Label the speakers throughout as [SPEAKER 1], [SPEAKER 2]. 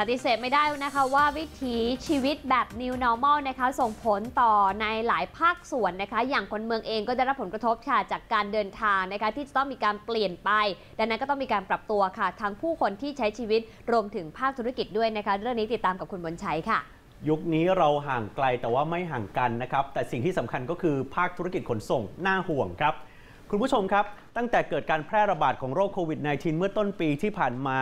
[SPEAKER 1] ปฏิเสธไม่ได้นะคะว่าวิถีชีวิตแบบ New Normal นะคะ ส่งผลต่อในหลายภาคส่วนนะคะ อย่างคนเมืองเองก็ได้รับผลกระทบค่ะจากการเดินทางนะคะที่จะต้องมีการเปลี่ยนไป ดังนั้นก็ต้องมีการปรับตัวค่ะทั้งผู้คนที่ใช้ชีวิตรวมถึงภาคธุรกิจด้วยนะคะเรื่องนี้ติดตามกับคุณบนชัยค่ะ ยุคนี้เราห่างไกลแต่ว่าไม่ห่างกันนะครับแต่สิ่งที่สำคัญก็คือภาคธุรกิจขนส่งน่าห่วงครับคุณผู้ชมครับ ตั้งแต่เกิดการแพร่ระบาดของโรคโควิด -19 เมื่อต้นปีที่ผ่านมา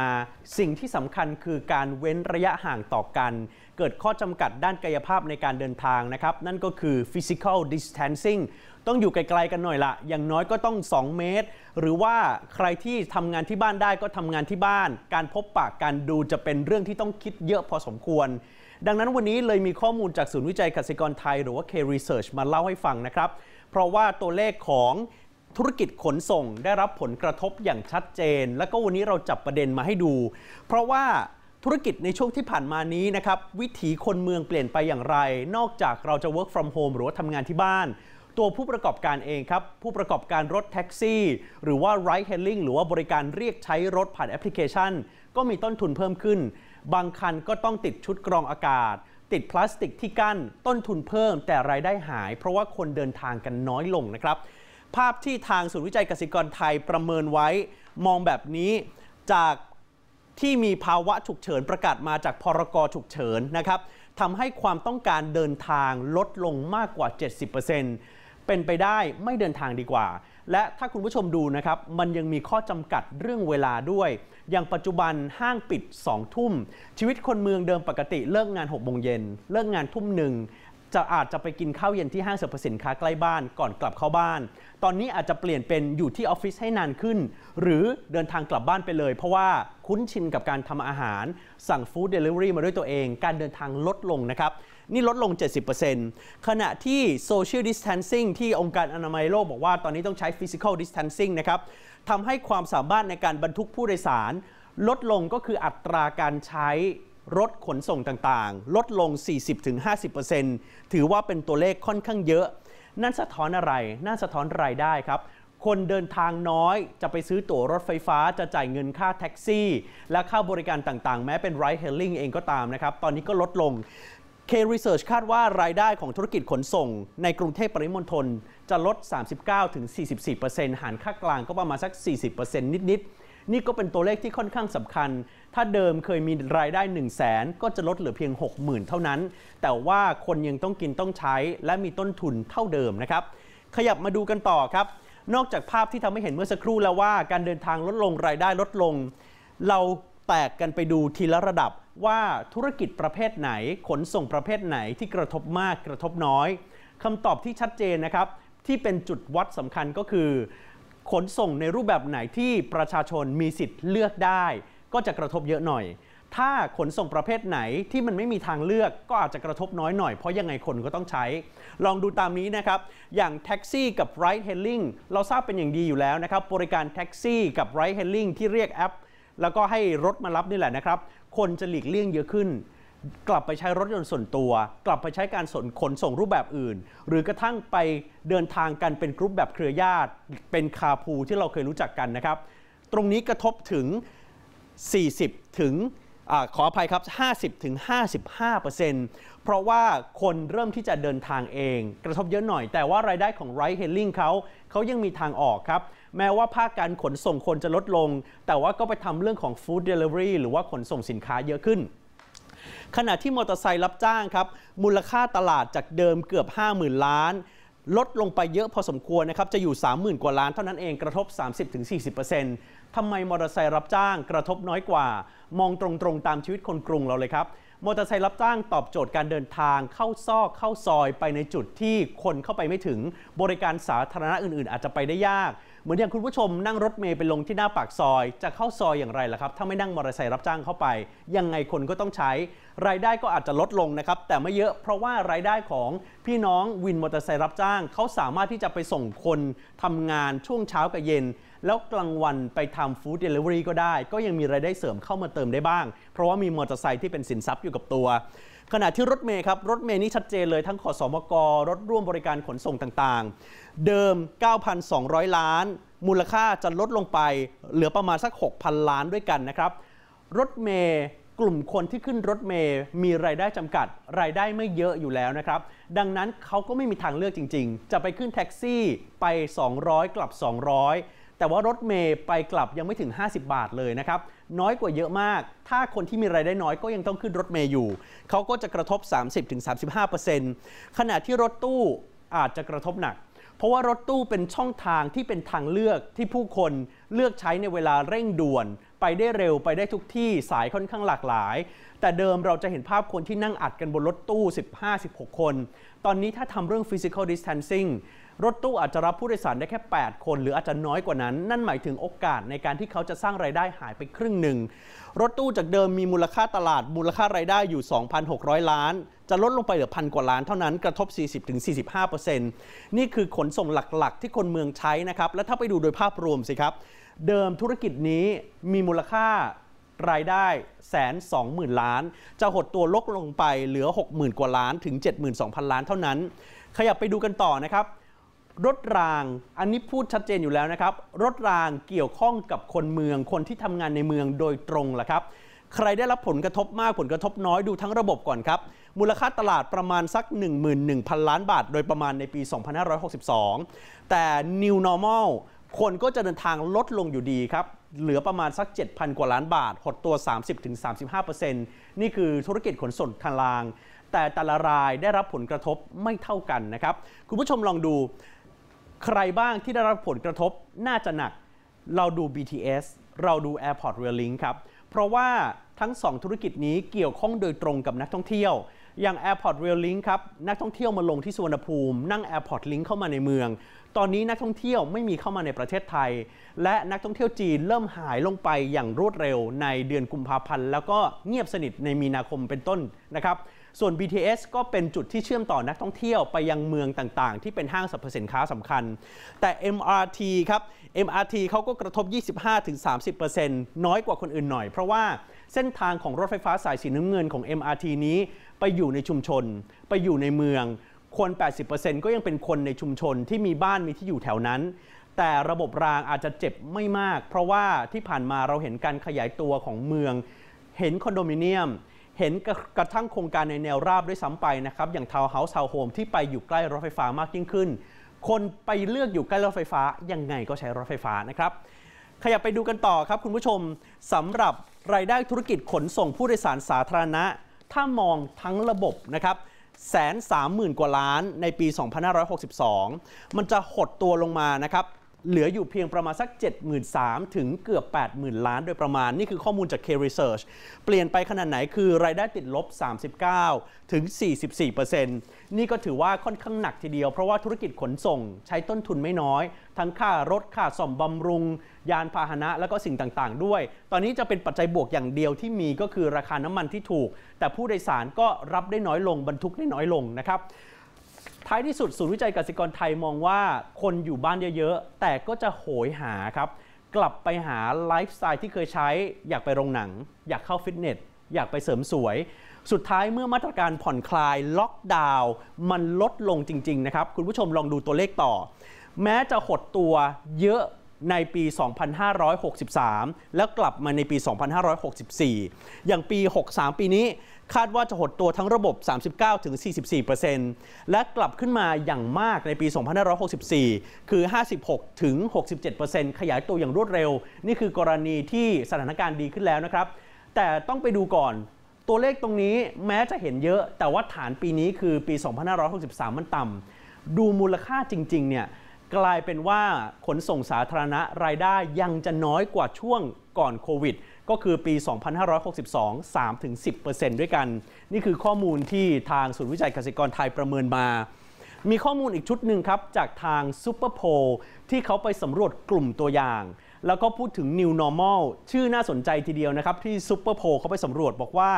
[SPEAKER 1] สิ่งที่สำคัญคือการเว้นระยะห่างต่อกัน เกิดข้อจำกัดด้านกายภาพในการเดินทางนะครับ นั่นก็คือ physical distancing ต้องอยู่ไกลๆกันหน่อยละ อย่างน้อยก็ต้อง 2 เมตร หรือว่าใครที่ทำงานที่บ้านได้ก็ทำงานที่บ้าน การพบปะกกันดูจะเป็นเรื่องที่ต้องคิดเยอะพอสมควร ดังนั้นวันนี้เลยมีข้อมูลจากศูนย์วิจัยเกษตรกรไทยหรือว่า K Research มาเล่าให้ฟังนะครับ เพราะว่าตัวเลขของธุรกิจขนส่งได้รับผลกระทบอย่างชัดเจน และก็วันนี้เราจับประเด็นมาให้ดู เพราะว่าธุรกิจในช่วงที่ผ่านมานี้นะครับ วิถีคนเมืองเปลี่ยนไปอย่างไร นอกจากเราจะ work from home หรือว่าทำงานที่บ้าน ตัวผู้ประกอบการเองครับ ผู้ประกอบการรถแท็กซี่ หรือว่า ride hailing หรือว่าบริการเรียกใช้รถผ่านแอปพลิเคชัน ก็มีต้นทุนเพิ่มขึ้น บางคันก็ต้องติดชุดกรองอากาศ ติดพลาสติก ที่กั้นต้นทุนเพิ่ม แต่รายได้หาย เพราะว่าคนเดินทางกันน้อยลงนะครับภาพที่ทางศูนย์วิจัยเกษตรกรไทยประเมินไว้มองแบบนี้จากที่มีภาวะฉุกเฉินประกาศมาจากพรกฉุกเฉินนะครับทำให้ความต้องการเดินทางลดลงมากกว่า 70%เป็นไปได้ไม่เดินทางดีกว่า และถ้าคุณผู้ชมดูนะครับ มันยังมีข้อจำกัดเรื่องเวลาด้วย อย่างปัจจุบันห้างปิด2ทุ่ม ชีวิตคนเมืองเดิมปกติเลิกงาน6โมงเย็นเลิกงานทุ่มหนึ่งจะอาจจะไปกินข้าวเย็นที่ห้างสรรพสินค้าใกล้บ้านก่อนกลับเข้าบ้าน ตอนนี้อาจจะเปลี่ยนเป็นอยู่ที่ออฟฟิศให้นานขึ้น หรือเดินทางกลับบ้านไปเลยเพราะว่าคุ้นชินกับการทำอาหารสั่งฟู้ดเดลิเวอรี่มาด้วยตัวเองการเดินทางลดลงนะครับ นี่ลดลง 70%ขณะที่ Social Distancing ที่องค์การอนามัยโลกบอกว่าตอนนี้ต้องใช้ Physical Distancing นะครับทำให้ความสามารถในการบรรทุกผู้โดยสาร ลดลงก็คืออัตราการใช้รถขนส่งต่างๆ ลดลง 40-50%ถือว่าเป็นตัวเลขค่อนข้างเยอะ นั่นสะท้อนอะไรนั่นสะท้อนรายได้ครับ คนเดินทางน้อย จะไปซื้อตั๋วรถไฟฟ้า จะจ่ายเงินค่าแท็กซี่ และค่าบริการต่างๆ แม้เป็นไรเฮลิ่งเองก็ตามนะครับ ตอนนี้ก็ลดลงคร e เสิร์ชคาดว่ารายได้ของธุรกิจขนส่ง ในกรุงเทพปริมณฑลจะลด 39-44%หารค่ากลางก็ประมาณสัก 40%นิดๆนี่ก็เป็นตัวเลขที่ค่อนข้างสำคัญ ถ้าเดิมเคยมีรายได้1 0 0 0 0แสนก็จะลดเหลือเพียง 60,000 เท่านั้น แต่ว่าคนยังต้องกินต้องใช้ และมีต้นทุนเท่าเดิมนะครับ ขยับมาดูกันต่อครับ นอกจากภาพที่ทำให้เห็นเมื่อสักครู่แล้วว่าการเดินทางลดลง รายได้ลดลง เราแตกกันไปดูทีละระดับว่าธุรกิจประเภทไหน ขนส่งประเภทไหนที่กระทบมากกระทบน้อยคำตอบที่ชัดเจนนะครับ ที่เป็นจุดวัดสำคัญก็คือขนส่งในรูปแบบไหนที่ประชาชนมีสิทธิ์เลือกได้ ก็จะกระทบเยอะหน่อย ถ้าขนส่งประเภทไหนที่มันไม่มีทางเลือกก็อาจจะกระทบน้อยหน่อย เพราะยังไงคนก็ต้องใช้ ลองดูตามนี้นะครับ อย่างแท็กซี่กับไรท์เฮลลิงเราทราบเป็นอย่างดีอยู่แล้วนะครับ บริการแท็กซี่กับไรท์เฮลลิงที่เรียกแอป แล้วก็ให้รถมารับนี่แหละนะครับ คนจะหลีกเลี่ยงเยอะขึ้นกลับไปใช้รถยนต์ส่วนตัว กลับไปใช้การสนขนส่งรูปแบบอื่น หรือกระทั่งไปเดินทางกันเป็นกรุ๊ปแบบเครือญาติเป็นคาพูที่เราเคยรู้จักกันนะครับ ตรงนี้กระทบถึง 40 ถึงอขออภัยครับ 50 ถึง 55เปอร์์เเซ็นตพราะว่าคนเริ่มที่จะเดินทางเอง กระทบเยอะหน่อย แต่ว่ารายได้ของไรท์เฮลลิ่งเขาเขายังมีทางออกครับแม้ว่าภาคการขนส่งคนจะลดลง แต่ว่าก็ไปทำเรื่องของฟู้ดเดลิเวอรี่หรือว่าขนส่งสินค้าเยอะขึ้นขณะที่มอเตอร์ไซค์รับจ้างครับมูลค่าตลาดจากเดิมเกือบ 50,000ล้านลดลงไปเยอะพอสมควรนะครับจะอยู่ 30,000กว่าล้าน เท่านั้นเองกระทบ 30-40%ทำไมมอเตอร์ไซค์รับจ้างกระทบน้อยกว่า มองตรงๆตามชีวิตคนกรุงเราเลยครับมอเตอร์ไซค์รับจ้างตอบโจทย์การเดินทางเข้าซอกเข้าซอยไปในจุดที่คนเข้าไปไม่ถึง บริการสาธารณะอื่นๆ อาจจะไปได้ยากเหมือนอย่างคุณผู้ชมนั่งรถเมย์ไปลงที่หน้าปากซอยจะเข้าซอยอย่างไรล่ะครับถ้าไม่นั่งมอเตอร์ไซค์รับจ้างเข้าไปยังไงคนก็ต้องใช้ รายได้ก็อาจจะลดลงนะครับ แต่ไม่เยอะเพราะว่ารายได้ของพี่น้องวินมอเตอร์ไซค์รับจ้างเขาสามารถที่จะไปส่งคน ทำงานช่วงเช้ากับเย็น แล้วกลางวันไปทำฟู้ดเดลิเวอรี่ก็ได้ ก็ยังมีรายได้เสริมเข้ามาเติมได้บ้าง เพราะว่ามีมอเตอร์ไซค์ที่เป็นสินทรัพย์อยู่กับตัวขณะที่รถเมย์ครับรถเมย์นี่ชัดเจนเลยทั้งขอสอมกรถร่วมบริการขนส่งต่างๆ เดิม 9,200 ล้านมูลค่าจะลดลงไปเหลือประมาณสัก 6,000 ล้านด้วยกันนะครับรถเมย์กลุ่มคนที่ขึ้นรถเมย์มีรายได้จำกัดรายได้ไม่เยอะอยู่แล้วนะครับดังนั้นเขาก็ไม่มีทางเลือกจริงๆ จะไปขึ้นแท็กซี่ไป 200 กลับ 200แต่ว่ารถเมย์ไปกลับยังไม่ถึง 50 บาทเลยนะครับ น้อยกว่าเยอะมาก ถ้าคนที่มีไรายได้น้อยก็ยังต้องขึ้นรถเมย์อยู่เขาก็จะกระทบ 30-35%ขณะที่รถตู้อาจจะกระทบหนัก เพราะว่ารถตู้เป็นช่องทางที่เป็นทางเลือกที่ผู้คนเลือกใช้ในเวลาเร่งด่วน ไปได้เร็วไปได้ทุกที่สายค่อนข้างหลากหลาย แต่เดิมเราจะเห็นภาพคนที่นั่งอัดกันบนรถตู้15-16คน ตอนนี้ถ้าทำเรื่อง physical distancing รถตู้อาจจะรับผู้โดยสารได้แค่ 8 คน หรืออาจจะน้อยกว่านั้น นั่นหมายถึงโอกาสในการที่เขาจะสร้างไรายได้หายไปครึ่งหนึ่งรถตู้จากเดิมมีมูลค่าตลาด มูลค่ารายได้อยู่ 2,600 ล้าน จะลดลงไปเหลือพันกว่าล้านเท่านั้นกระทบ 40-45%นี่คือขนส่งหลักๆ ที่คนเมืองใช้นะครับ และถ้าไปดูโดยภาพรวมสิครับเดิมธุรกิจนี้มีมูลค่ารายได้แสนสองหมื่นล้าน จะหดตัวลดลงไปเหลือ 60,000 กว่าล้าน ถึง 72,000 ล้าน เท่านั้น ขยับไปดูกันต่อนะครับรถรางอันนี้พูดชัดเจนอยู่แล้วนะครับ รถรางเกี่ยวข้องกับคนเมืองคนที่ทำงานในเมืองโดยตรงละครับ ใครได้รับผลกระทบมากผลกระทบน้อยดูทั้งระบบก่อนครับ มูลค่าตลาดประมาณสัก 11,000 ล้านบาท โดยประมาณในปี 2562 แต่ New Normal คนก็จะเดินทางลดลงอยู่ดีครับ เหลือประมาณสัก 7,000 กว่าล้านบาท หดตัว 30-35%นี่คือธุรกิจขนส่งทางราง แต่แต่ละรายได้รับผลกระทบไม่เท่ากันนะครับคุณผู้ชมลองดูใครบ้างที่ได้รับผลกระทบน่าจะหนัก เราดู BTS เราดู Airport Rail Link ครับเพราะว่าทั้ง 2 ธุรกิจนี้เกี่ยวข้องโดยตรงกับนักท่องเที่ยว อย่าง Airport Rail Link ครับ นักท่องเที่ยวมาลงที่สุวรรณภูมิ นั่ง Airport Link เข้ามาในเมืองตอนนี้นักท่องเที่ยวไม่มีเข้ามาในประเทศไทย และนักท่องเที่ยวจีนเริ่มหายลงไปอย่างรวดเร็วในเดือนกุมภาพันธ์แล้วก็เงียบสนิทในมีนาคมเป็นต้นนะครับ ส่วน BTS ก็เป็นจุดที่เชื่อมต่อนักท่องเที่ยวไปยังเมืองต่างๆ ที่เป็นห้างสรรพสินค้าสำคัญ แต่ MRT ครับ MRT เขาก็กระทบ 25-30%น้อยกว่าคนอื่นหน่อย เพราะว่าเส้นทางของรถไฟฟ้าสายสีน้ำเงินของ MRT นี้ไปอยู่ในชุมชน ไปอยู่ในเมืองคน 80%ก็ยังเป็นคนในชุมชนที่มีบ้านมีที่อยู่แถวนั้น แต่ระบบรางอาจจะเจ็บไม่มาก เพราะว่าที่ผ่านมาเราเห็นการขยายตัวของเมือง เห็นคอนโดมิเนียม เห็นกระทั่งโครงการในแนวราบด้วยซ้ำไปนะครับ อย่างทาวน์เฮาส์ทาวน์โฮมที่ไปอยู่ใกล้รถไฟฟ้ามากยิ่งขึ้น คนไปเลือกอยู่ใกล้รถไฟฟ้า ยังไงก็ใช้รถไฟฟ้านะครับ ขยับไปดูกันต่อครับคุณผู้ชมสำหรับรายได้ธุรกิจขนส่งผู้โดยสารสาธารณะ ถ้ามองทั้งระบบนะครับแสสนามหมื่นกว่าล้านในปี 2562 มันจะหดตัวลงมานะครับเหลืออยู่เพียงประมาณสัก 73,000ถึงเกือบ80,000 ล้านโดยประมาณ นี่คือข้อมูลจาก K-Research เปลี่ยนไปขนาดไหนคือ รายได้ติดลบ 39 ถึง 44%นี่ก็ถือว่าค่อนข้างหนักทีเดียวเพราะว่าธุรกิจขนส่ง ใช้ต้นทุนไม่น้อย ทั้งค่ารถค่าซ่อมบำรุง ยานพาหนะแล้วก็สิ่งต่างๆด้วย ตอนนี้จะเป็นปัจจัยบวกอย่างเดียวที่มีก็คือราคาน้ำมันที่ถูก แต่ผู้โดยสารก็รับได้น้อยลงบรรทุกได้น้อยลงนะครับท้ายที่สุดศูนย์วิจัยกสิกรไทยมองว่าคนอยู่บ้านเยอะ ๆ แต่ก็จะโหยหาครับ กลับไปหาไลฟ์สไตล์ที่เคยใช้ อยากไปโรงหนัง อยากเข้าฟิตเนส อยากไปเสริมสวย สุดท้ายเมื่อมาตรการผ่อนคลาย ล็อกดาวน์มันลดลงจริง ๆ นะครับ คุณผู้ชมลองดูตัวเลขต่อ แม้จะหดตัวเยอะในปี 2563 แล้วกลับมาในปี 2564 อย่างปี 63 ปีนี้คาดว่าจะหดตัวทั้งระบบ 39-44%และกลับขึ้นมาอย่างมากในปี 2564 คือ 56-67%ขยายตัวอย่างรวดเร็ว นี่คือกรณีที่สถานการณ์ดีขึ้นแล้วนะครับ แต่ต้องไปดูก่อน ตัวเลขตรงนี้แม้จะเห็นเยอะ แต่ว่าฐานปีนี้คือปี 2563 มันต่ำดูมูลค่าจริงๆ เนี่ยกลายเป็นว่าขนส่งสาธารณะรายได้ยังจะน้อยกว่าช่วงก่อนโควิด ก็คือปี 2562 3-10%ด้วยกัน นี่คือข้อมูลที่ทางศูนย์วิจัยเกษตรกรไทยประเมินมา มีข้อมูลอีกชุดหนึ่งครับ จากทางซูเปอร์โพที่เขาไปสำรวจกลุ่มตัวอย่าง แล้วก็พูดถึง New Normal ชื่อน่าสนใจทีเดียวนะครับที่ซูเปอร์โพเขาไปสำรวจบอกว่า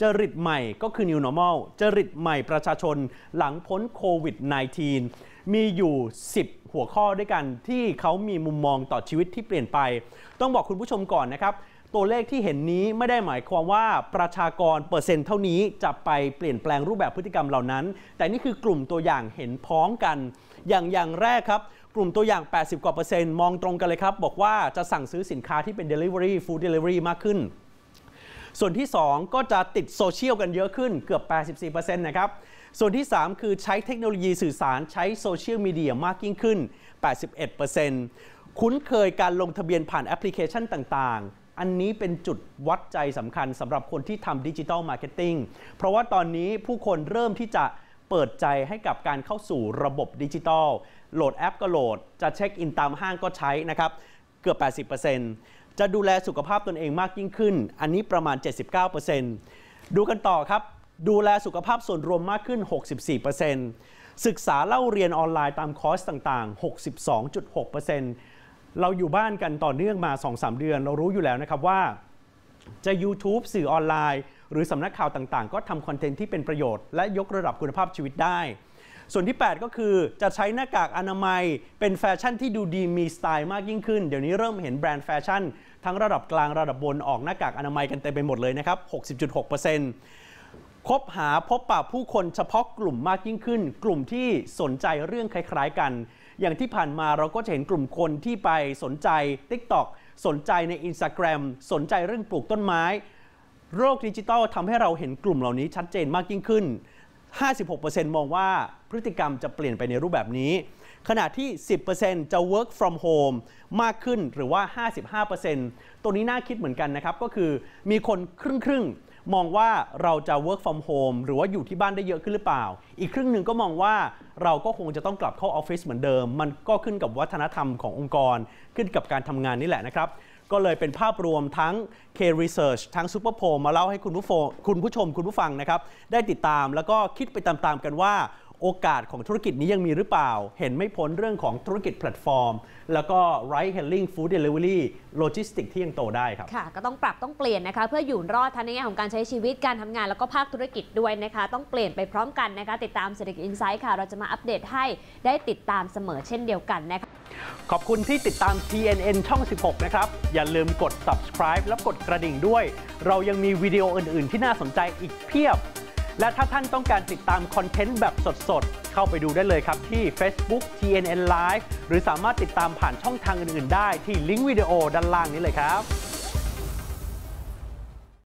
[SPEAKER 1] จริตใหม่ก็คือ New Normal จริตใหม่ประชาชนหลังพ้นโควิด -19 มีอยู่ 10 หัวข้อด้วยกันที่เขามีมุมมองต่อชีวิตที่เปลี่ยนไป ต้องบอกคุณผู้ชมก่อนนะครับตัวเลขที่เห็นนี้ไม่ได้หมายความว่าประชากรเปอร์เซ็นต์เท่านี้จะไปเปลี่ยนแปลงรูปแบบพฤติกรรมเหล่านั้น แต่นี่คือกลุ่มตัวอย่างเห็นพ้องกัน อย่างอย่างแรกครับ กลุ่มตัวอย่าง 80กว่าเปอร์เซ็นต์มองตรงกันเลยครับ บอกว่าจะสั่งซื้อสินค้าที่เป็น Delivery Food Delivery มากขึ้น ส่วนที่ 2 ก็จะติดโซเชียลกันเยอะขึ้นเกือบ84%นะครับส่วนที่ 3 คือใช้เทคโนโลยีสื่อสารใช้โซเชียลมีเดียมากยิ่งขึ้น 81%คุ้นเคยการลงทะเบียนผ่านแอปพลิเคชันต่างๆ อันนี้เป็นจุดวัดใจสำคัญสำหรับคนที่ทำดิจิทัลมาร์เก็ตติ้ง เพราะว่าตอนนี้ผู้คนเริ่มที่จะเปิดใจให้กับการเข้าสู่ระบบดิจิทัลโหลดแอปก็โหลด จะเช็คอินตามห้างก็ใช้นะครับ เกือบ 80%จะดูแลสุขภาพตนเองมากยิ่งขึ้น อันนี้ประมาณ 79%ดูกันต่อครับดูแลสุขภาพส่วนรวมมากขึ้น 64%ศึกษาเล่าเรียนออนไลน์ตามคอร์สต่างๆ 62.6%เราอยู่บ้านกันต่อเนื่องมา 2-3 เดือน เรารู้อยู่แล้วนะครับว่า จะ YouTube สื่อออนไลน์ หรือสำนักข่าวต่างๆ ก็ทำคอนเทนต์ที่เป็นประโยชน์ และยกระดับคุณภาพชีวิตได้ ส่วนที่ 8 ก็คือจะใช้หน้ากากอนามัยเป็นแฟชั่นที่ดูดีมีสไตล์มากยิ่งขึ้น เดี๋ยวนี้เริ่มเห็นแบรนด์แฟชั่น ทั้งระดับกลางระดับบนออกหน้ากากอนามัยกันเต็มไปหมดเลยนะครับ60.6%คบหาพบปะผู้คนเฉพาะกลุ่มมากยิ่งขึ้น กลุ่มที่สนใจเรื่องคล้ายๆกัน อย่างที่ผ่านมาเราก็จะเห็นกลุ่มคนที่ไปสนใจ t i k t o กสนใจใน Instagram สนใจเรื่องปลูกต้นไม้ โรคดิจิตอลทำให้เราเห็นกลุ่มเหล่านี้ชัดเจนมากยิ่งขึ้น 56%มองว่าพฤติกรรมจะเปลี่ยนไปในรูปแบบนี้ ขณะที่ 10%จะ work from home มากขึ้นหรือว่า 55%ตัวนี้น่าคิดเหมือนกันนะครับก็คือมีคนครึ่งๆมองว่าเราจะ work from home หรือว่าอยู่ที่บ้านได้เยอะขึ้นหรือเปล่า อีกครึ่งหนึ่งก็มองว่าเราก็คงจะต้องกลับเข้าออฟฟิศเหมือนเดิม มันก็ขึ้นกับวัฒนธรรมขององค์กร ขึ้นกับการทำงานนี่แหละนะครับ ก็เลยเป็นภาพรวมทั้ง K-Research ทั้ง Super p o l มาเล่าให้คุณผู้ชมคุณผู้ชม คุณผู้ฟังนะครับ ได้ติดตามแล้วก็คิดไปตามๆกันว่าโอกาสของธุรกิจนี้ยังมีหรือเปล่า เห็นไม่พ้นเรื่องของธุรกิจแพลตฟอร์ม แล้วก็ไรซ์เฮลิ่งฟู้ดเดลิเวอรี่โลจิสติกที่ยังโตได้ครับ ค่ะก็ต้องปรับต้องเปลี่ยนนะคะเพื่ออยู่รอดทั้งในแง่ของการใช้ชีวิตการทำงานแล้วก็ภาคธุรกิจด้วยนะคะต้องเปลี่ยนไปพร้อมกันนะคะติดตามเศรษฐกิจอินไซต์ค่ะเราจะมาอัปเดตให้ได้ติดตามเสมอเช่นเดียวกันนะคะขอบคุณที่ติดตาม TNN ช่อง 16 นะครับอย่าลืมกด subscribe และกดกระดิ่งด้วย เรายังมีวิดีโออื่น ๆ ที่น่าสนใจอีกเพียบและถ้าท่านต้องการติดตามคอนเทนต์แบบสดๆ เข้าไปดูได้เลยครับที่ Facebook TNN Live หรือสามารถติดตามผ่านช่องทางอื่นๆ ได้ที่ลิงก์วิดีโอด้านล่างนี้เลยครับ